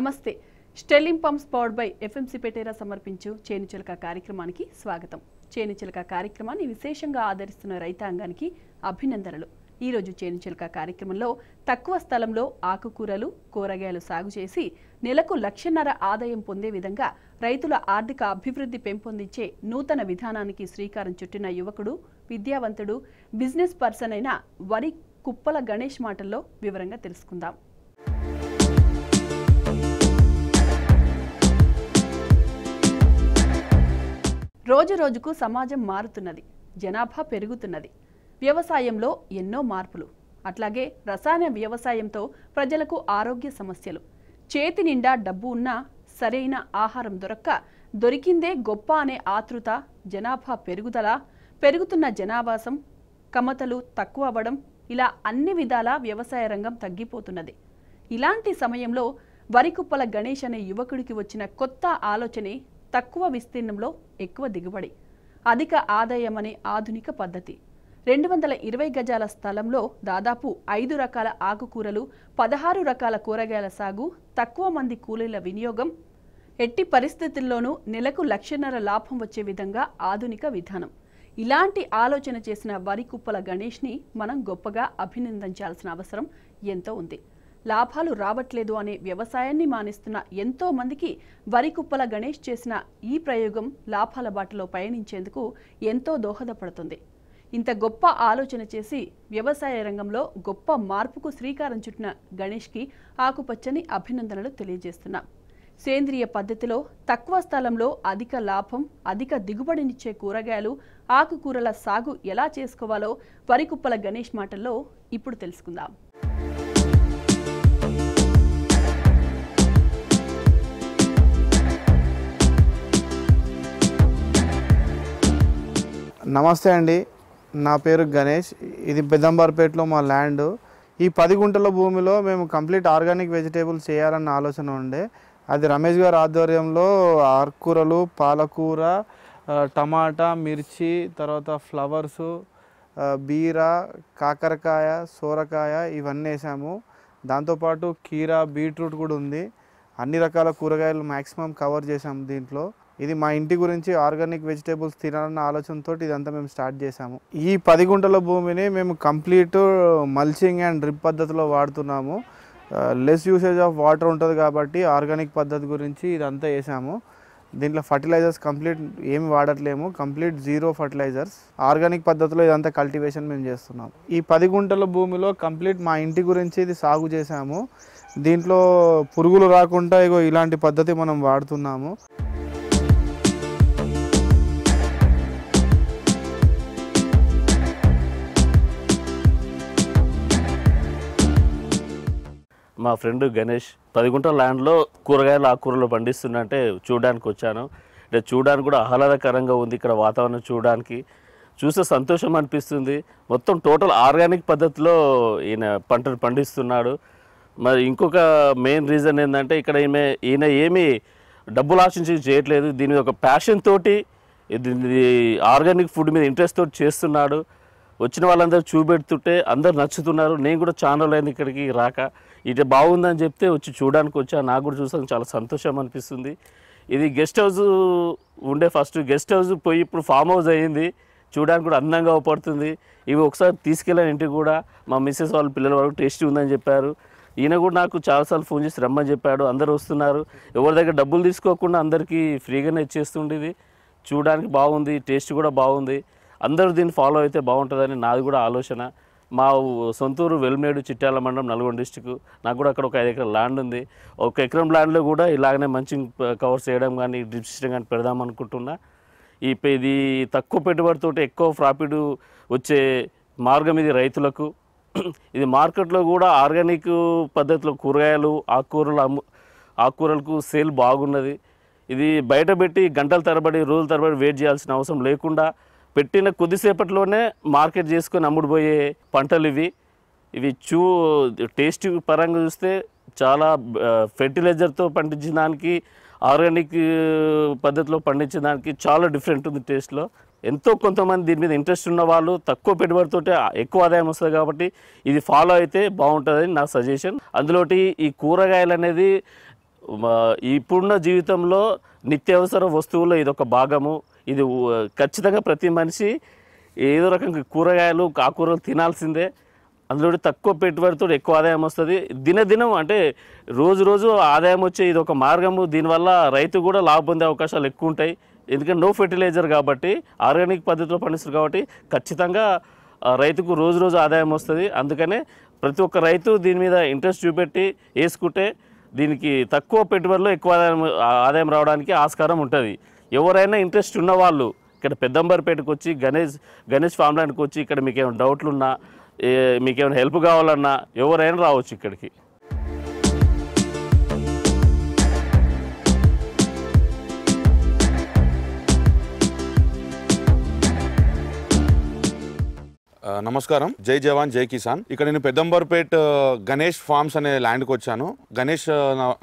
నమస్తే Sterling pumps powered by FMC Ferterra సమర్పించు చేనుచిలక కార్యక్రమానికి స్వాగతం చేనుచిలక కార్యక్రమాన్ని విశేషంగా ఆదరిస్తున్న రైతాంగానికి అభినందనలు ఈరోజు చేనుచిలక కార్యక్రమంలో తక్కువ స్థలంలో ఆకుకూరలు కూరగాయలు సాగు చేసి నెలకు లక్షన్నర ఆదాయం పొందే విధంగా రైతుల ఆర్థిక అభివృద్ధి పెంపొందించే నూతన విధానానికి శ్రీకారం చుట్టిన యువకుడు విద్యావంతుడు బిజినెస్ పర్సన్ అయిన వరి కుప్పల గణేష్ మాటల్లో వివరంగా తెలుసుకుందాం రోజు రోజుకు సమాజం మారుతున్నది జనాభా పెరుగుతున్నది వ్యవసాయంలో ఎన్నో మార్పులు అట్లాగే రసాయన వ్యవసాయంతో ప్రజలకు ఆరోగ్య సమస్యలు చేతి నిండా డబ్బు ఉన్నా సరైన ఆహారం దొరక్క దొరికిందే గొప్ప అనే ఆతృత జనాభా పెరుగుదల పెరుగుతున్న జనాభాసం కమతలు తక్కువ అవ్వడం ఇలా అన్ని విధాలా వ్యవసాయ రంగం తగ్గిపోతున్నది ఇలాంటి సమయంలో వరికుప్పల గణేష్ అనే యువకుడికి వచ్చిన కొత్త ఆలోచనే తక్కువ విస్తీర్ణంలో ఎక్కువ దిగుబడి అధిక ఆదాయం ఆధునిక పద్ధతి రెండు వందల ఇరవై గజాల స్థలంలో దాదాపు ఐదు రకాల ఆకుకూరలు పదహారు రకాల కూరగాయల సాగు తక్కువ మంది కూలీల వినియోగం ఎట్టి పరిస్థితుల్లోనూ నెలకు లక్షన్నర లాభం వచ్చే విధంగా ఆధునిక విధానం ఇలాంటి ఆలోచన చేసిన వరికుప్పల గణేష్ని మనం గొప్పగా అభినందించాల్సిన అవసరం ఎంతో ఉంది లాభాలు రావట్లేదు అనే వ్యవసాయాన్ని మానిస్తున్న ఎంతో మందికి వరికుప్పల గణేష్ చేసిన ఈ ప్రయోగం లాభాల బాటలో పయనించేందుకు ఎంతో దోహదపడుతుంది ఇంత గొప్ప ఆలోచన చేసి వ్యవసాయ రంగంలో గొప్ప మార్పుకు శ్రీకారం చుట్టిన గణేష్కి ఆకుపచ్చని అభినందనలు తెలియజేస్తున్నాం సేంద్రియ పద్ధతిలో తక్కువ స్థలంలో అధిక లాభం అధిక దిగుబడినిచ్చే కూరగాయలు ఆకుకూరల సాగు ఎలా చేసుకోవాలో వరికుప్పల గణేష్ మాటల్లో ఇప్పుడు తెలుసుకుందాం నమస్తే అండి నా పేరు గణేష్ ఇది బెదంబార్పేటలో మా ల్యాండ్ ఈ పది గుంటల భూమిలో మేము కంప్లీట్ ఆర్గానిక్ వెజిటేబుల్స్ చేయాలన్న ఆలోచన ఉండే అది రమేష్ గారి ఆధ్వర్యంలో ఆకుకూరలు పాలకూర టమాటా మిర్చి తర్వాత ఫ్లవర్స్ బీర కాకరకాయ సోరకాయ ఇవన్నీ వేసాము దాంతోపాటు కీరా బీట్రూట్ కూడా ఉంది అన్ని రకాల కూరగాయలు మ్యాక్సిమం కవర్ చేసాము దీంట్లో ఇది మా ఇంటి గురించి ఆర్గానిక్ వెజిటేబుల్స్ తినాలన్న ఆలోచనతో ఇదంతా మేము స్టార్ట్ చేసాము ఈ పది గుంటల భూమిని మేము కంప్లీట్ మల్చింగ్ అండ్ డ్రిప్ పద్ధతిలో వాడుతున్నాము లెస్ యూసేజ్ ఆఫ్ వాటర్ ఉంటుంది కాబట్టి ఆర్గానిక్ పద్ధతి గురించి ఇదంతా వేసాము దీంట్లో ఫర్టిలైజర్స్ కంప్లీట్ ఏమి వాడట్లేము కంప్లీట్ జీరో ఫర్టిలైజర్స్ ఆర్గానిక్ పద్ధతిలో ఇదంతా కల్టివేషన్ మేము చేస్తున్నాం ఈ పది గుంటల భూమిలో కంప్లీట్ మా ఇంటి గురించి ఇది సాగు చేసాము దీంట్లో పురుగులు రాకుండా ఇగో ఇలాంటి పద్ధతి మనం వాడుతున్నాము మా ఫ్రెండ్ గణేష్ పది గుంటల ల్యాండ్లో కూరగాయలు ఆకుకూరలు పండిస్తుందంటే చూడడానికి వచ్చాను అంటే చూడడానికి కూడా ఆహ్లాదకరంగా ఉంది ఇక్కడ వాతావరణం చూడడానికి చూస్తే సంతోషం అనిపిస్తుంది మొత్తం టోటల్ ఆర్గానిక్ పద్ధతిలో ఈయన పంటను పండిస్తున్నాడు మరి ఇంకొక మెయిన్ రీజన్ ఏంటంటే ఇక్కడ ఈమె ఈయన ఏమీ డబ్బులు ఆశించి చేయట్లేదు దీని ఒక ప్యాషన్ తోటి ఆర్గానిక్ ఫుడ్ మీద ఇంట్రెస్ట్ తోటి చేస్తున్నాడు వచ్చిన వాళ్ళందరూ చూపెడుతుంటే అందరు నచ్చుతున్నారు నేను కూడా ఛానల్ అయింది ఇక్కడికి రాక ఇటు బాగుందని చెప్తే వచ్చి చూడడానికి వచ్చా నాకు కూడా చూసాను చాలా సంతోషం అనిపిస్తుంది ఇది గెస్ట్ హౌస్ ఉండే ఫస్ట్ గెస్ట్ హౌస్ పోయి ఇప్పుడు ఫామ్ హౌస్ అయ్యింది చూడడానికి కూడా అందంగా ఉపడుతుంది ఇవి ఒకసారి తీసుకెళ్ళాను ఇంటికి కూడా మా మిస్సెస్ వాళ్ళ పిల్లల వాళ్ళు టేస్టీ ఉందని చెప్పారు ఈయన కూడా నాకు చాలాసార్లు ఫోన్ చేసి రమ్మని చెప్పాడు అందరూ వస్తున్నారు ఎవరి దగ్గర డబ్బులు తీసుకోకుండా అందరికీ ఫ్రీగానే ఇచ్చేస్తుండేది చూడడానికి బాగుంది టేస్ట్ కూడా బాగుంది అందరూ దీన్ని ఫాలో అయితే బాగుంటుందని నాది కూడా ఆలోచన మా సొంతూరు వెల్మేడు చిట్టాల మండలం నల్గొండ డిస్టిక్ నాకు కూడా అక్కడ ఒక ఐదు ఎకరం ల్యాండ్ ఉంది ఒక ఎకరం ల్యాండ్లో కూడా ఇలాగనే మంచి కవర్స్ చేయడం కానీ డ్రిప్ సిస్టమ్ కానీ పెడదాం అనుకుంటున్నా ఈ ఇది తక్కువ పెట్టుబడితో ఎక్కువ ప్రాఫిట్ వచ్చే మార్గం ఇది రైతులకు ఇది మార్కెట్లో కూడా ఆర్గానిక్ పద్ధతిలో కూరగాయలు ఆకుకూరలు అమ్ము ఆకుకూరలకు సేల్ బాగున్నది ఇది బయట పెట్టి గంటల తరబడి రోజుల తరబడి వెయిట్ చేయాల్సిన అవసరం లేకుండా పెట్టిన కొద్దిసేపట్లోనే మార్కెట్ చేసుకొని అమ్ముడుపోయే పంటలు ఇవి ఇవి చూ టేస్ట్ పరంగా చూస్తే చాలా ఫెర్టిలైజర్తో పండించిన దానికి ఆర్గానిక్ పద్ధతిలో పండించిన దానికి చాలా డిఫరెంట్ ఉంది టేస్ట్లో ఎంతో కొంతమంది దీని మీద ఇంట్రెస్ట్ ఉన్న వాళ్ళు తక్కువ పెట్టుబడితో ఎక్కువ ఆదాయం వస్తుంది కాబట్టి ఇది ఫాలో అయితే బాగుంటుందని నా సజెషన్ అందులోటి ఈ కూరగాయలు అనేది ఇప్పుడున్న జీవితంలో నిత్యావసర వస్తువుల్లో ఇది ఒక భాగము ఇది ఖచ్చితంగా ప్రతి మనిషి ఏదో రకంగా కూరగాయలు కాకూరలు తినాల్సిందే అందులో తక్కువ పెట్టుబడితో ఎక్కువ ఆదాయం వస్తుంది దినదినం అంటే రోజు రోజు ఆదాయం వచ్చే ఇది ఒక మార్గము దీనివల్ల రైతు కూడా లాభ పొందే అవకాశాలు ఎక్కువ ఉంటాయి ఎందుకంటే నో ఫెర్టిలైజర్ కాబట్టి ఆర్గానిక్ పద్ధతిలో పండిస్తారు కాబట్టి ఖచ్చితంగా రైతుకు రోజు రోజు ఆదాయం వస్తుంది అందుకనే ప్రతి ఒక్క రైతు దీని మీద ఇంట్రెస్ట్ చూపెట్టి వేసుకుంటే దీనికి తక్కువ పెట్టుబడిలో ఎక్కువ ఆదాయం ఆదాయం రావడానికి ఆస్కారం ఉంటుంది ఎవరైనా ఇంట్రెస్ట్ ఉన్నవాళ్ళు ఇక్కడ పెద్దంబర్పేటకు వచ్చి గణేష్ గణేష్ ఫామ్లాండ్కి వచ్చి ఇక్కడ మీకు ఏమైనా డౌట్లున్నా మీకేమైనా హెల్ప్ కావాలన్నా ఎవరైనా రావచ్చు ఇక్కడికి నమస్కారం జై జవాన్ జై కిసాన్ ఇక్కడ నేను పెద్దంబర్పేట్ గణేష్ ఫార్మ్స్ అనే ల్యాండ్కి వచ్చాను గణేష్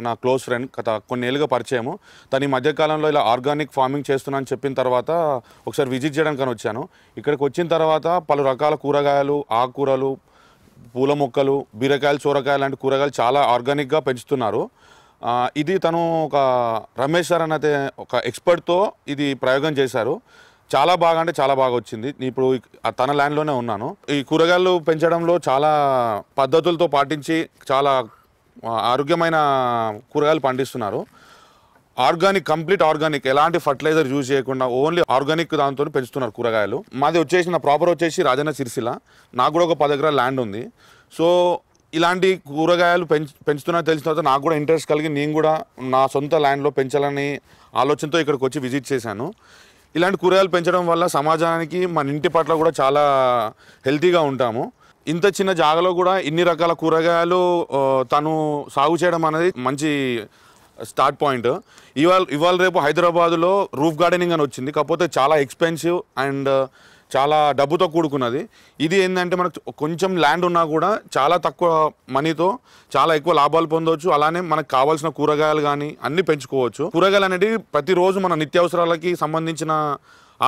నా క్లోజ్ ఫ్రెండ్ గత కొన్ని ఏళ్ళుగా పరిచయము తను ఈ మధ్యకాలంలో ఇలా ఆర్గానిక్ ఫార్మింగ్ చేస్తున్నా అని చెప్పిన తర్వాత ఒకసారి విజిట్ చేయడానికి వచ్చాను ఇక్కడికి వచ్చిన తర్వాత పలు రకాల కూరగాయలు ఆకుకూరలు పూల మొక్కలు బీరకాయలు చూరకాయలు లాంటి కూరగాయలు చాలా ఆర్గానిక్గా పెంచుతున్నారు ఇది తను ఒక రమేష్ సార్ అనేది ఒక ఎక్స్పర్ట్తో ఇది ప్రయోగం చేశారు చాలా బాగా అంటే చాలా బాగా వచ్చింది ఇప్పుడు తన ల్యాండ్లోనే ఉన్నాను ఈ కూరగాయలు పెంచడంలో చాలా పద్ధతులతో పాటించి చాలా ఆరోగ్యమైన కూరగాయలు పండిస్తున్నారు ఆర్గానిక్ కంప్లీట్ ఆర్గానిక్ ఎలాంటి ఫర్టిలైజర్ యూజ్ చేయకుండా ఓన్లీ ఆర్గానిక్ దాంతో పెంచుతున్నారు కూరగాయలు మాది వచ్చేసి నా ప్రాపర్ వచ్చేసి రాజన్న సిరిసిల నాకు కూడా ఒక పది ఎకరాల ల్యాండ్ ఉంది సో ఇలాంటి కూరగాయలు పెంచు పెంచుతున్నా తెలిసిన తర్వాత నాకు కూడా ఇంట్రెస్ట్ కలిగి నేను కూడా నా సొంత ల్యాండ్లో పెంచాలని ఆలోచనతో ఇక్కడికి వచ్చి విజిట్ చేశాను ఇలాంటి కూరగాయలు పెంచడం వల్ల సమాజానికి మన ఇంటి పట్ల కూడా చాలా హెల్తీగా ఉంటాము ఇంత చిన్న జాగలో కూడా ఇన్ని రకాల కూరగాయలు తను సాగు చేయడం అనేది మంచి స్టార్ట్ పాయింట్ ఇవాళ ఇవాళ రేపు హైదరాబాద్లో రూఫ్ గార్డెనింగ్ అని వచ్చింది కాకపోతే చాలా ఎక్స్పెన్సివ్ అండ్ చాలా డబ్బుతో కూడుకున్నది ఇది ఏంటంటే మనకు కొంచెం ల్యాండ్ ఉన్నా కూడా చాలా తక్కువ మనీతో చాలా ఎక్కువ లాభాలు పొందవచ్చు అలానే మనకు కావాల్సిన కూరగాయలు కానీ అన్ని పెంచుకోవచ్చు కూరగాయలు అనేవి ప్రతిరోజు మన నిత్యావసరాలకి సంబంధించిన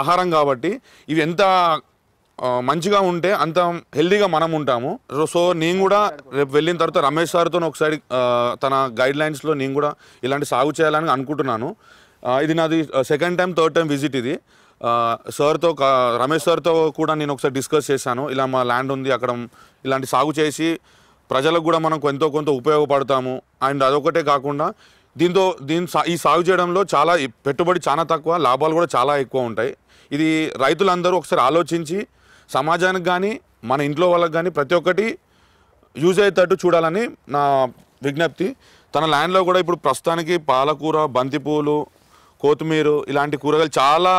ఆహారం కాబట్టి ఇవి ఎంత మంచిగా ఉంటే అంత హెల్దీగా మనం ఉంటాము సో నేను కూడా రేపు వెళ్ళిన తర్వాత రమేష్ సార్తో ఒకసారి తన గైడ్ లైన్స్లో నేను కూడా ఇలాంటి సాగు చేయాలని అనుకుంటున్నాను ఇది నాది second time third time visit ఇది సార్తో రమేష్ సార్తో కూడా నేను ఒకసారి డిస్కస్ చేశాను ఇలా మా ల్యాండ్ ఉంది అక్కడ ఇలాంటి సాగు చేసి ప్రజలకు కూడా మనం ఎంతో కొంత ఉపయోగపడతాము అండ్ అదొకటే కాకుండా దీంతో దీని ఈ సాగు చేయడంలో చాలా పెట్టుబడి చాలా తక్కువ లాభాలు కూడా చాలా ఎక్కువ ఉంటాయి ఇది రైతులందరూ ఒకసారి ఆలోచించి సమాజానికి కానీ మన ఇంట్లో వాళ్ళకి కానీ ప్రతి ఒక్కటి యూజ్ అయ్యేటట్టు చూడాలని నా విజ్ఞప్తి తన ల్యాండ్లో కూడా ఇప్పుడు ప్రస్తుతానికి పాలకూర బంతిపూలు కొత్తిమీర ఇలాంటి కూరగాయలు చాలా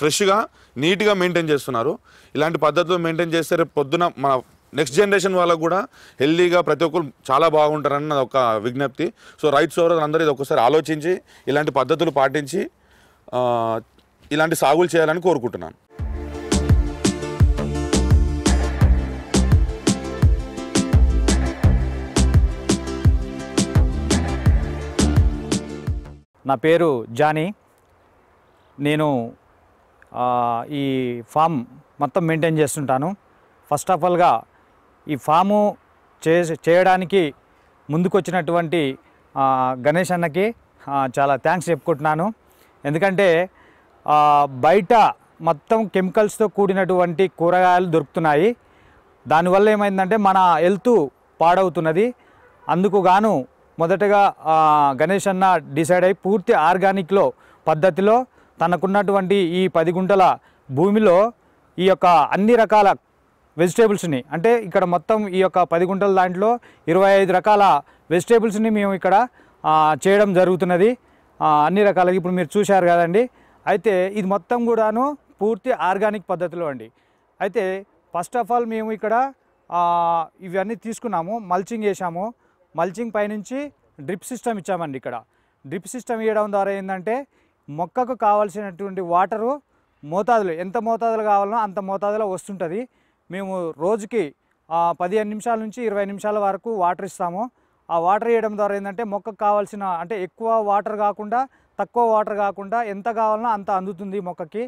ఫ్రెష్గా నీట్గా మెయింటైన్ చేస్తున్నారు ఇలాంటి పద్ధతిలో మెయింటైన్ చేస్తే రేపు పొద్దున మన నెక్స్ట్ జనరేషన్ వాళ్ళకు కూడా హెల్దీగా ప్రతి ఒక్కరు చాలా బాగుంటారని ఒక విజ్ఞప్తి సో రైతు సోదరులు అందరూ ఇది ఒకసారి ఆలోచించి ఇలాంటి పద్ధతులు పాటించి ఇలాంటి సాగులు చేయాలని కోరుకుంటున్నాను నా పేరు జానీ నేను ఈ ఫామ్ మొత్తం మెయింటైన్ చేస్తుంటాను ఫస్ట్ ఆఫ్ ఆల్గా ఈ ఫాము చే చేయడానికి ముందుకొచ్చినటువంటి గణేష్ అన్నకి చాలా థ్యాంక్స్ చెప్పుకుంటున్నాను ఎందుకంటే బయట మొత్తం కెమికల్స్తో కూడినటువంటి కూరగాయలు దొరుకుతున్నాయి దానివల్ల ఏమైందంటే మన హెల్త్ పాడవుతున్నది అందుకు గాను మొదటగా గణేష్ అన్న డిసైడ్ అయి పూర్తి ఆర్గానిక్లో పద్ధతిలో తనకున్నటువంటి ఈ పది గుంటల భూమిలో ఈ యొక్క అన్ని రకాల వెజిటేబుల్స్ని అంటే ఇక్కడ మొత్తం ఈ యొక్క పది గుంటల దాంట్లో ఇరవై ఐదు రకాల వెజిటేబుల్స్ని మేము ఇక్కడ చేయడం జరుగుతున్నది అన్ని రకాల ఇప్పుడు మీరు చూశారు కదండి అయితే ఇది మొత్తం కూడాను పూర్తి ఆర్గానిక్ పద్ధతిలో అండి అయితే ఫస్ట్ ఆఫ్ ఆల్ మేము ఇక్కడ ఇవన్నీ తీసుకున్నాము మల్చింగ్ వేసాము మల్చింగ్ పైనుంచి డ్రిప్ సిస్టమ్ ఇచ్చామండి ఇక్కడ డ్రిప్ సిస్టమ్ ఇవ్వడం ద్వారా ఏంటంటే మొక్కకు కావలసినటువంటి వాటరు మోతాదులు ఎంత మోతాదులు కావాలనో అంత మోతాదులో వస్తుంటుంది మేము రోజుకి పదిహేను నిమిషాల నుంచి ఇరవై నిమిషాల వరకు వాటర్ ఇస్తాము ఆ వాటర్ వేయడం ద్వారా ఏంటంటే మొక్కకు కావాల్సిన అంటే ఎక్కువ వాటర్ కాకుండా తక్కువ వాటర్ కాకుండా ఎంత కావాలనో అంత అందుతుంది మొక్కకి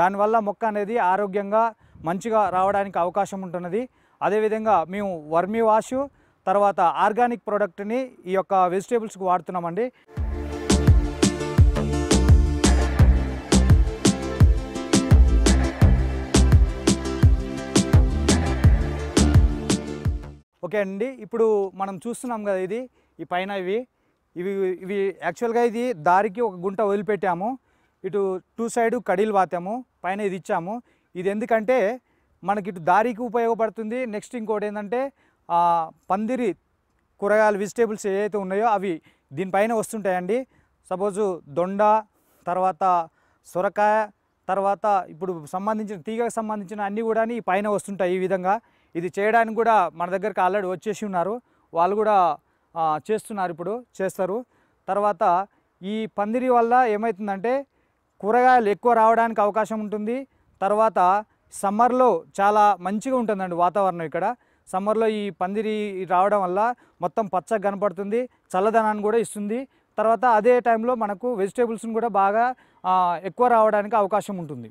దానివల్ల మొక్క అనేది ఆరోగ్యంగా మంచిగా రావడానికి అవకాశం ఉంటున్నది అదేవిధంగా మేము వర్మీ వాష్ తర్వాత ఆర్గానిక్ ప్రోడక్ట్ని ఈ యొక్క వెజిటేబుల్స్కి వాడుతున్నామండి ఓకే అండి ఇప్పుడు మనం చూస్తున్నాం కదా ఇది ఈ పైన ఇవి ఇవి ఇవి యాక్చువల్గా ఇది దారికి ఒక గుంట వదిలిపెట్టాము ఇటు టూ సైడ్ కడీలు వాతాము పైన ఇది ఇచ్చాము ఇది ఎందుకంటే మనకి ఇటు దారికి ఉపయోగపడుతుంది నెక్స్ట్ ఇంకోటి ఏంటంటే పందిరి కూరగాయలు వెజిటేబుల్స్ ఏవైతే ఉన్నాయో అవి దీనిపైన వస్తుంటాయండి సపోజు దొండ తర్వాత సొరకాయ తర్వాత ఇప్పుడు సంబంధించిన తీగకు సంబంధించిన అన్నీ కూడా ఈ పైన వస్తుంటాయి ఈ విధంగా ఇది చేయడానికి కూడా మన దగ్గరికి ఆల్రెడీ వచ్చేసి ఉన్నారు వాళ్ళు కూడా చేస్తున్నారు ఇప్పుడు చేస్తారు తర్వాత ఈ పందిరి వల్ల ఏమవుతుందంటే కూరగాయలు ఎక్కువ రావడానికి అవకాశం ఉంటుంది తర్వాత సమ్మర్లో చాలా మంచిగా ఉంటుందండి వాతావరణం ఇక్కడ సమ్మర్లో ఈ పందిరి రావడం వల్ల మొత్తం పచ్చగా కనపడుతుంది చల్లదనాన్ని కూడా ఇస్తుంది తర్వాత అదే టైంలో మనకు వెజిటేబుల్స్ని కూడా బాగా ఎక్కువ రావడానికి అవకాశం ఉంటుంది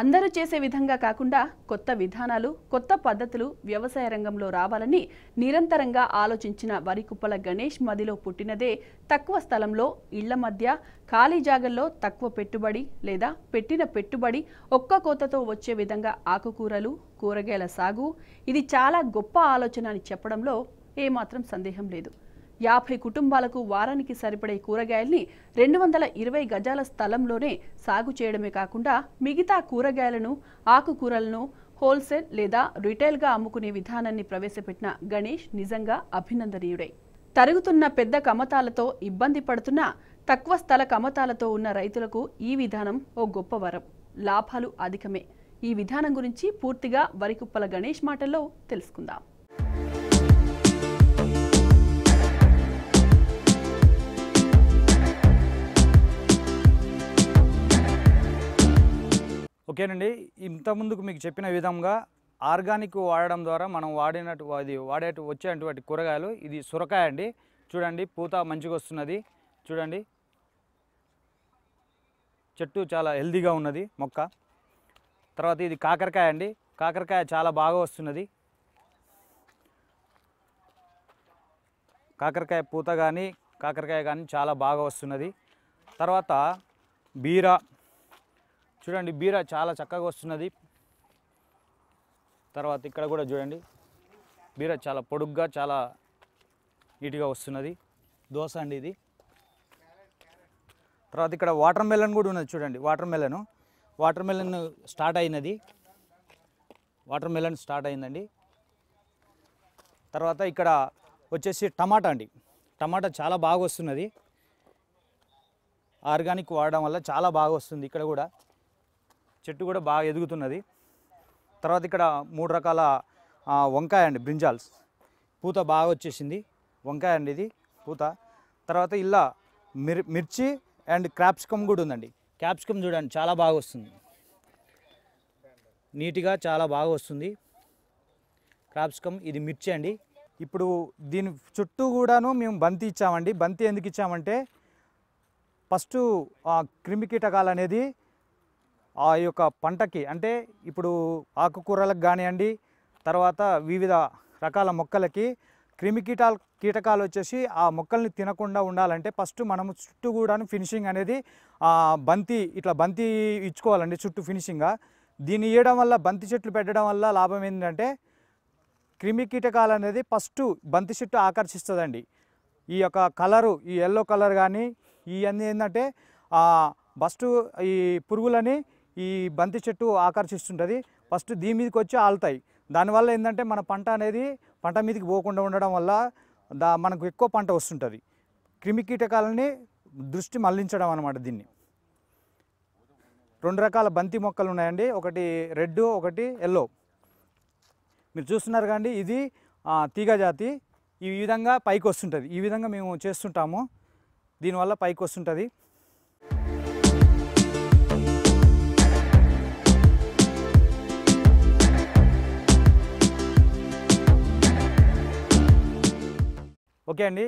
అందరూ చేసే విధంగా కాకుండా కొత్త విధానాలు కొత్త పద్ధతులు వ్యవసాయ రంగంలో రావాలని నిరంతరంగా ఆలోచించిన వరికుప్పల గణేష్ మదిలో పుట్టినదే తక్కువ స్థలంలో ఇళ్ల మధ్య ఖాళీ జాగల్లో తక్కువ పెట్టుబడి లేదా పెట్టిన పెట్టుబడి ఒక్క కోతతో వచ్చే విధంగా ఆకుకూరలు కూరగాయల సాగు ఇది చాలా గొప్ప ఆలోచన అని చెప్పడంలో ఏమాత్రం సందేహం లేదు యాభై కుటుంబాలకు వారానికి సరిపడే కూరగాయల్ని రెండు వందల ఇరవై గజాల స్థలంలోనే సాగు చేయడమే కాకుండా మిగతా కూరగాయలను ఆకుకూరలను హోల్సేల్ లేదా రిటైల్గా అమ్ముకునే విధానాన్ని ప్రవేశపెట్టిన గణేష్ నిజంగా అభినందనీయుడే తరుగుతున్న పెద్ద కమతాలతో ఇబ్బంది పడుతున్న తక్కువ స్థల కమతాలతో ఉన్న రైతులకు ఈ విధానం ఓ గొప్ప వరం లాభాలు అధికమే ఈ విధానం గురించి పూర్తిగా వరికుప్పల గణేష్ మాటల్లో తెలుసుకుందాం ఓకేనండి ఇంతకుముందుకు మీకు చెప్పిన విధంగా ఆర్గానిక్ వాడడం ద్వారా మనం వాడినట్టు అది వాడేటు వచ్చేటువంటి కూరగాయలు ఇది సొరకాయ అండి చూడండి పూత మంచిగా వస్తున్నది చూడండి చెట్టు చాలా హెల్దీగా ఉన్నది మొక్క తర్వాత ఇది కాకరకాయ అండి కాకరకాయ చాలా బాగా వస్తున్నది కాకరకాయ పూత కానీ కాకరకాయ కానీ చాలా బాగా వస్తున్నది తర్వాత బీర చూడండి బీర చాలా చక్కగా వస్తున్నది తర్వాత ఇక్కడ కూడా చూడండి బీర చాలా పొడుగ్గా చాలా నీట్గా వస్తున్నది దోశ అండి ఇది తర్వాత ఇక్కడ వాటర్ మెలన్ కూడా ఉన్నది చూడండి watermelon watermelon start అయినది వాటర్ మెలన్ స్టార్ట్ అయిందండి తర్వాత ఇక్కడ వచ్చేసి టమాటా అండి టమాటా చాలా బాగా వస్తున్నది ఆర్గానిక్ వాడడం వల్ల చాలా బాగా వస్తుంది ఇక్కడ కూడా చెట్టు కూడా బాగా ఎదుగుతున్నది తర్వాత ఇక్కడ మూడు రకాల వంకాయ అండి బ్రింజాల్స్ పూత బాగా వచ్చేసింది వంకాయ అండి ఇది పూత తర్వాత ఇలా మిర్ మిర్చి అండ్ క్రాప్సికమ్ కూడా ఉందండి క్యాప్సికమ్ చూడండి చాలా బాగా వస్తుంది నీట్గా చాలా బాగా వస్తుంది క్యాప్సికమ్ ఇది మిర్చి అండి ఇప్పుడు దీని చుట్టూ కూడాను మేము బంతి ఇచ్చామండి బంతి ఎందుకు ఇచ్చామంటే ఫస్ట్ క్రిమికీటకాలు అనేది ఆ యొక్క పంటకి అంటే ఇప్పుడు ఆకుకూరలకు కానివ్వండి తర్వాత వివిధ రకాల మొక్కలకి క్రిమికీటాలు కీటకాలు వచ్చేసి ఆ మొక్కల్ని తినకుండా ఉండాలంటే ఫస్ట్ మనము చుట్టూ కూడా ఫినిషింగ్ అనేది బంతి ఇట్లా బంతి ఇచ్చుకోవాలండి చుట్టూ ఫినిషింగ్గా దీన్ని ఇవ్వడం వల్ల బంతి చెట్లు పెట్టడం వల్ల లాభం ఏంటంటే క్రిమి కీటకాలు అనేది ఫస్ట్ బంతి చెట్టు ఆకర్షిస్తుందండి ఈ యొక్క కలరు ఈ ఎల్లో కలర్ కానీ ఇవన్నీ ఏంటంటే ఫస్ట్ ఈ పురుగులని ఈ బంతి చెట్టు ఆకర్షిస్తుంటుంది ఫస్ట్ దీని మీదకి వచ్చి ఆలుతాయి దానివల్ల ఏంటంటే మన పంట అనేది పంట మీదకి పోకుండా ఉండడం వల్ల దా మనకు ఎక్కువ పంట వస్తుంటుంది క్రిమి కీటకాలని దృష్టి మళ్లించడం అనమాట దీన్ని రెండు రకాల బంతి మొక్కలు ఉన్నాయండి ఒకటి రెడ్ ఒకటి ఎల్లో మీరు చూస్తున్నారు కానీ ఇది తీగ జాతి ఈ విధంగా పైకి వస్తుంటుంది ఈ విధంగా మేము చేస్తుంటాము దీనివల్ల పైకి వస్తుంటుంది ఓకే అండి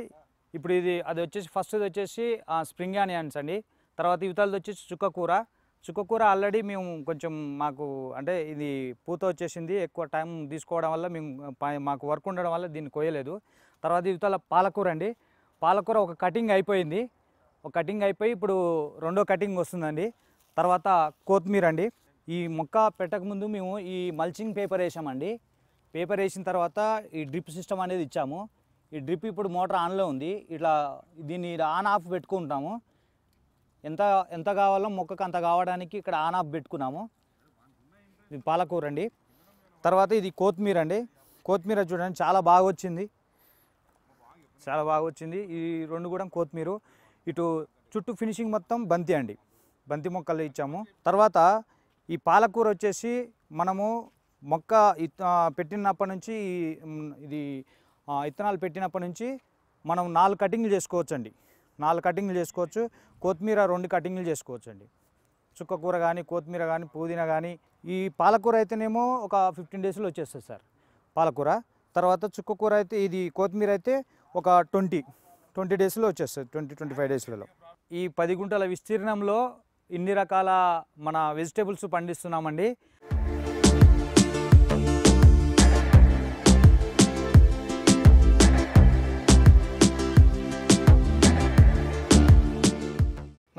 ఇప్పుడు ఇది అది వచ్చేసి ఫస్ట్ వచ్చేసి స్ప్రింగ్ ఆనియన్స్ అండి తర్వాత యువతలది వచ్చేసి చుక్కకూర చుక్కకూర ఆల్రెడీ మేము కొంచెం మాకు అంటే ఇది పూత వచ్చేసింది ఎక్కువ టైం తీసుకోవడం వల్ల మేము మాకు వర్క్ ఉండడం వల్ల దీన్ని కోయలేదు తర్వాత యువతల పాలకూర అండి పాలకూర ఒక కటింగ్ అయిపోయింది ఒక కటింగ్ అయిపోయి ఇప్పుడు రెండో కటింగ్ వస్తుందండి తర్వాత కొత్తిమీర అండి ఈ మొక్క పెట్టకముందు మేము ఈ మల్చింగ్ పేపర్ వేసామండి పేపర్ వేసిన తర్వాత ఈ డ్రిప్ సిస్టమ్ అనేది ఇచ్చాము ఈ డ్రిప్ ఇప్పుడు మోటార్ ఆన్లో ఉంది ఇట్లా దీన్ని ఆన్ ఆఫ్ పెట్టుకుంటాము ఎంత ఎంత కావాలో మొక్కకు అంత కావడానికి ఇక్కడ ఆన్ ఆఫ్ పెట్టుకున్నాము ఇది పాలకూర అండి తర్వాత ఇది కొత్తిమీర అండి కొత్తిమీర చూడండి చాలా బాగా వచ్చింది చాలా బాగా వచ్చింది ఈ రెండు కూడా కొత్తిమీర ఇటు చుట్టూ ఫినిషింగ్ మొత్తం బంతి అండి బంతి మొక్కలు ఇచ్చాము తర్వాత ఈ పాలకూర వచ్చేసి మనము మొక్క పెట్టినప్పటి నుంచి ఇది విత్తనాలు పెట్టినప్పటి నుంచి మనం నాలుగు కటింగ్లు చేసుకోవచ్చండి నాలుగు కటింగ్లు చేసుకోవచ్చు కొత్తిమీర రెండు కటింగ్లు చేసుకోవచ్చండి చుక్కకూర కానీ కొత్తిమీర కానీ పుదీనా కానీ ఈ పాలకూర అయితేనేమో ఒక ఫిఫ్టీన్ డేస్లో వచ్చేస్తుంది సార్ పాలకూర తర్వాత చుక్కకూర అయితే ఇది కొత్తిమీర అయితే ఒక ట్వంటీ ట్వంటీ డేస్లో వచ్చేస్తుంది ట్వంటీ ట్వంటీ ఫైవ్ డేస్లలో ఈ పది గుంటల విస్తీర్ణంలో ఇన్ని రకాల మన వెజిటేబుల్స్ పండిస్తున్నామండి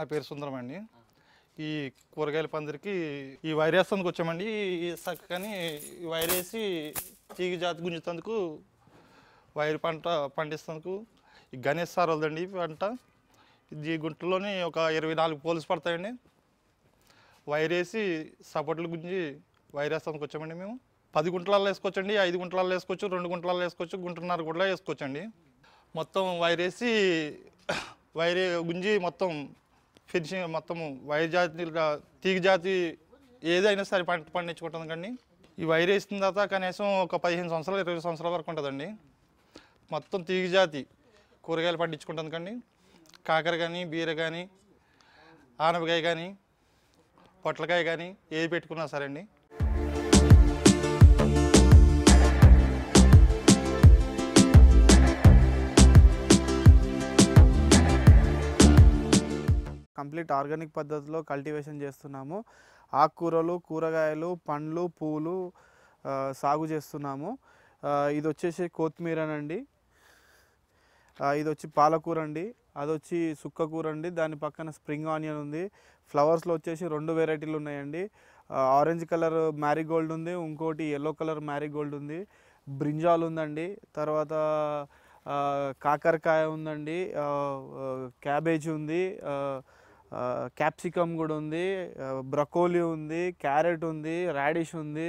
నా పేరు సుందరం అండి ఈ కూరగాయల పందిరికి ఈ వైరేస్తానికి వచ్చామండి చక్కని ఈ వైరేసి తీగ జాతి గుంజుతందుకు వైరు పంట పండిస్తందుకు ఈ గణేష్ సార్ ఈ పంట ఈ గుంటలోని ఒక ఇరవై నాలుగు పోల్స్ పడతాయండి వైరేసి సపోర్ట్లు గుంజి వైరేస్తానికి వచ్చామండి మేము పది గుంటలలో వేసుకోవచ్చండి ఐదు గుంటలలో వేసుకోవచ్చు రెండు గుంటలలో వేసుకోవచ్చు గుంటన్నర కూడా వేసుకోవచ్చండి మొత్తం వైరేసి వైరే గుంజి మొత్తం ఫినిషింగ్ మొత్తం వైర్ జాతి తీగ జాతి ఏదైనా సరే పంట పండించుకుంటుంది కానీ ఈ వైర్ వేసిన తర్వాత కనీసం ఒక పదిహేను సంవత్సరాలు ఇరవై సంవత్సరాల వరకు ఉంటుందండి మొత్తం తీగ జాతి కూరగాయలు పండించుకుంటుంది కానీ కాకర కానీ బీర కానీ ఆనపకాయ కానీ పొట్లకాయ కానీ ఏది పెట్టుకున్నా సరే అండి కంప్లీట్ ఆర్గానిక్ పద్ధతిలో కల్టివేషన్ చేస్తున్నాము ఆకుకూరలు కూరగాయలు పండ్లు పూలు సాగు చేస్తున్నాము ఇది వచ్చేసి కొత్తిమీరనండి ఇది వచ్చి పాలకూర అండి అది వచ్చి సుక్కకూర అండి దాని పక్కన స్ప్రింగ్ ఆనియన్ ఉంది ఫ్లవర్స్లో వచ్చేసి రెండు వెరైటీలు ఉన్నాయండి ఆరెంజ్ కలర్ మ్యారీగోల్డ్ ఉంది ఇంకోటి ఎల్లో కలర్ మ్యారీగోల్డ్ ఉంది బ్రింజాల్ ఉందండి తర్వాత కాకరకాయ ఉందండి క్యాబేజ్ ఉంది క్యాప్సికమ్ కూడా ఉంది బ్రకోలీ ఉంది క్యారెట్ ఉంది రాడిష్ ఉంది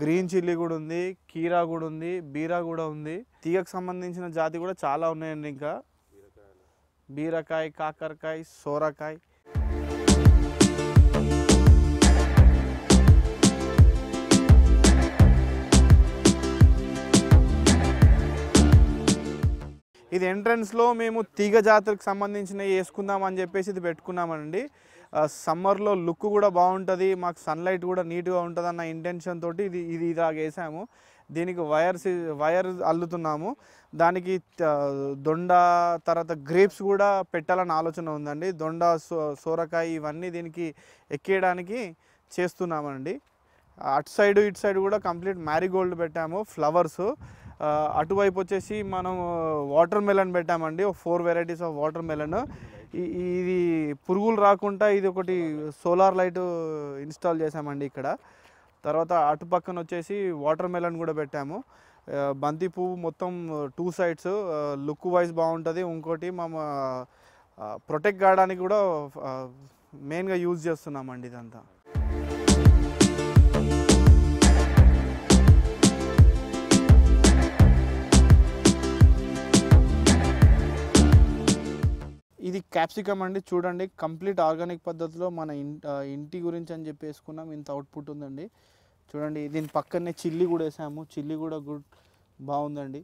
గ్రీన్ చిల్లీ కూడా ఉంది కీరా కూడా ఉంది బీరా కూడా ఉంది తీగకు సంబంధించిన జాతి కూడా చాలా ఉన్నాయండి ఇంకా బీరకాయ కాకరకాయ సోరకాయ ఇది ఎంట్రన్స్లో మేము తీగ జాతరకు సంబంధించినవి వేసుకుందాం అని చెప్పేసి ఇది పెట్టుకున్నామండి సమ్మర్లో లుక్ కూడా బాగుంటుంది మాకు సన్లైట్ కూడా నీట్గా ఉంటుంది అన్న ఇంటెన్షన్ తోటి ఇది ఇది ఇలా వేసాము దీనికి వైర్స్ వైర్ అల్లుతున్నాము దానికి దొండ తర్వాత గ్రేప్స్ కూడా పెట్టాలని ఆలోచన ఉందండి దొండ సోరకాయ ఇవన్నీ దీనికి ఎక్కేయడానికి చేస్తున్నామండి అటు సైడ్ ఇటు సైడ్ కూడా కంప్లీట్ మ్యారీగోల్డ్ పెట్టాము ఫ్లవర్స్ అటువైపు వచ్చేసి మనం వాటర్ మెలన్ పెట్టామండి ఒక four varieties of watermelon ఇది పురుగులు రాకుండా ఇది ఒకటి సోలార్ లైట్ ఇన్స్టాల్ చేసామండి ఇక్కడ తర్వాత అటుపక్కన వచ్చేసి వాటర్ మెలన్ కూడా పెట్టాము బంతి పువ్వు మొత్తం టూ సైడ్స్ లుక్ వైజ్ బాగుంటుంది ఇంకోటి మా ప్రొటెక్ట్ కావడానికి కూడా మెయిన్గా యూజ్ చేస్తున్నామండి ఇదంతా ఇది క్యాప్సికమ్ అండి చూడండి కంప్లీట్ ఆర్గానిక్ పద్ధతిలో మన ఇంటి గురించి అని చెప్పి వేసుకున్నాం ఇంత అవుట్పుట్ ఉందండి చూడండి దీని పక్కనే చిల్లి కూడా వేసాము చిల్లి కూడా గుడ్ బాగుందండి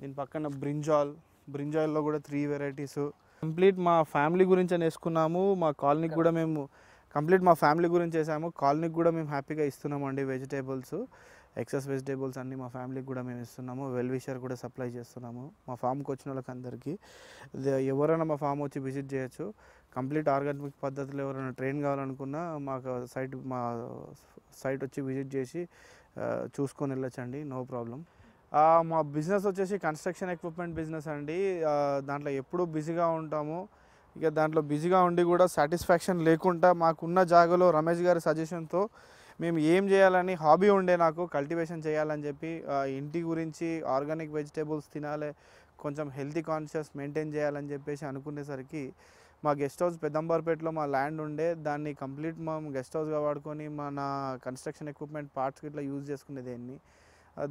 దీని పక్కన బ్రింజాల్ బ్రింజాల్లో కూడా త్రీ వెరైటీస్ కంప్లీట్ మా ఫ్యామిలీ గురించి అని వేసుకున్నాము మా కాలనీకి కూడా మేము కంప్లీట్ మా ఫ్యామిలీ గురించి వేసాము కాలనీకి కూడా మేము హ్యాపీగా ఇస్తున్నామండి వెజిటేబుల్స్ ఎక్సెస్ వెజిటేబుల్స్ అన్ని మా ఫ్యామిలీకి కూడా మేము ఇస్తున్నాము వెల్ విషర్ కూడా సప్లై చేస్తున్నాము మా ఫామ్కి వచ్చిన వాళ్ళకి అందరికీ ఎవరైనా మా ఫామ్ వచ్చి విజిట్ చేయొచ్చు కంప్లీట్ ఆర్గానిక్ పద్ధతిలో ఎవరైనా ట్రైన్ కావాలనుకున్నా మాకు సైట్ మా సైట్ వచ్చి విజిట్ చేసి చూసుకొని వెళ్ళొచ్చండి నో ప్రాబ్లం మా బిజినెస్ వచ్చేసి కన్స్ట్రక్షన్ ఎక్విప్మెంట్ బిజినెస్ అండి దాంట్లో ఎప్పుడూ బిజీగా ఉంటాము ఇక దాంట్లో బిజీగా ఉండి కూడా సాటిస్ఫాక్షన్ లేకుండా మాకున్న జాగాలో రమేష్ గారి సజెషన్తో మేము ఏం చేయాలని హాబీ ఉండే నాకు కల్టివేషన్ చేయాలని చెప్పి ఇంటి గురించి ఆర్గానిక్ వెజిటేబుల్స్ తినాలి కొంచెం హెల్తీ కాన్షియస్ మెయింటైన్ చేయాలని చెప్పేసి అనుకునేసరికి మా గెస్ట్ హౌస్ పెద్దంబర్పేటలో మా ల్యాండ్ ఉండే దాన్ని కంప్లీట్ మనం గెస్ట్ హౌస్గా వాడుకొని మన కన్స్ట్రక్షన్ ఎక్విప్మెంట్ పార్ట్స్ ఇట్లా యూజ్ చేసుకునే దేన్ని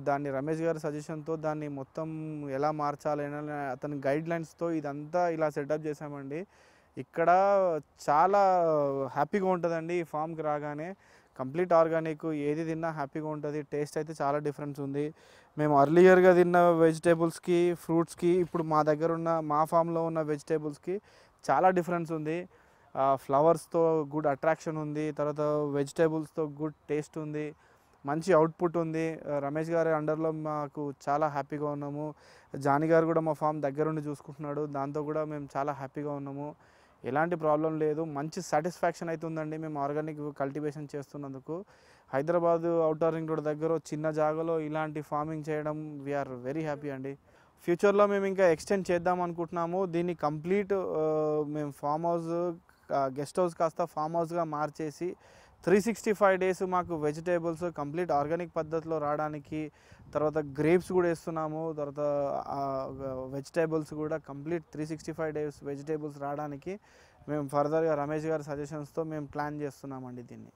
దాన్ని రమేష్ గారి సజెషన్తో దాన్ని మొత్తం ఎలా మార్చాలి అతని గైడ్లైన్స్తో ఇదంతా ఇలా సెటప్ చేశామండి ఇక్కడ చాలా హ్యాపీగా ఉంటుందండి ఈ ఫామ్కి రాగానే కంప్లీట్ ఆర్గానిక్ ఏది తిన్నా హ్యాపీగా ఉంటుంది టేస్ట్ అయితే చాలా డిఫరెన్స్ ఉంది మేము అర్లియర్గా తిన్న వెజిటేబుల్స్కి ఫ్రూట్స్కి ఇప్పుడు మా దగ్గర ఉన్న మా ఫామ్లో ఉన్న వెజిటేబుల్స్కి చాలా డిఫరెన్స్ ఉంది ఫ్లవర్స్తో గుడ్ అట్రాక్షన్ ఉంది తర్వాత వెజిటేబుల్స్తో గుడ్ టేస్ట్ ఉంది మంచి అవుట్పుట్ ఉంది రమేష్ గారి అండర్లో మాకు చాలా హ్యాపీగా ఉన్నాము జాని గారు కూడా మా ఫామ్ దగ్గరుండి చూసుకుంటున్నాడు దాంతో కూడా మేము చాలా హ్యాపీగా ఉన్నాము ఎలాంటి ప్రాబ్లం లేదు మంచి సాటిస్ఫాక్షన్ అవుతుందండి మేము ఆర్గానిక్ కల్టివేషన్ చేస్తున్నందుకు హైదరాబాద్ అవుటర్ రింగ్ రోడ్ దగ్గర చిన్న జాగాలో ఇలాంటి ఫార్మింగ్ చేయడం వీఆర్ వెరీ హ్యాపీ అండి ఫ్యూచర్లో మేము ఇంకా ఎక్స్టెండ్ చేద్దాం అనుకుంటున్నాము దీన్ని కంప్లీట్ మేము ఫామ్ హౌస్ గెస్ట్ హౌస్ కాస్త ఫామ్ హౌస్గా మార్చేసి త్రీ సిక్స్టీ ఫైవ్ డేస్ మాకు వెజిటేబుల్స్ కంప్లీట్ ఆర్గానిక్ పద్ధతిలో రావడానికి తర్వాత గ్రేప్స్ కూడా వేస్తున్నాము తర్వాత వెజిటేబుల్స్ కూడా complete three sixty five days vegetables రావడానికి మేము ఫర్దర్గా రమేష్ గారి సజెషన్స్తో మేము ప్లాన్ చేస్తున్నామండి దీన్ని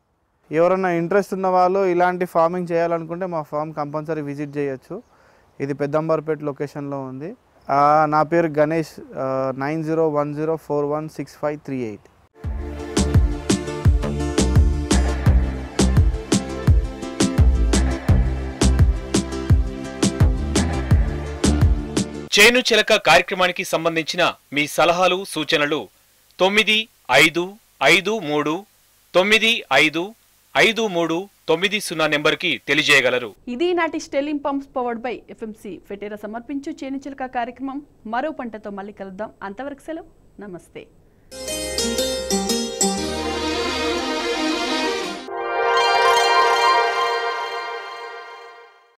ఎవరన్నా ఇంట్రెస్ట్ ఉన్న వాళ్ళు ఇలాంటి ఫార్మింగ్ చేయాలనుకుంటే మా ఫామ్ కంపల్సరీ విజిట్ చేయొచ్చు ఇది పెద్దంబర్పేట్ లొకేషన్లో ఉంది నా పేరు Ganesh nine zero one zero four one six five three eight చేను చిలక కార్యక్రమానికి సంబంధించిన మీ సలహాలు సూచనలు తొమ్మిది ఐదు ఐదు మూడు తొమ్మిది ఐదు ఐదు మూడు తొమ్మిది సున్నా నెంబర్కి తెలియజేయగలరు ఇది నాటి Sterling pumps powered by FMC Ferterra సమర్పించు చేను చిలక కార్యక్రమం మరో పంటతో మళ్ళీ కలుద్దాం అంతవరకు సెలవు నమస్తే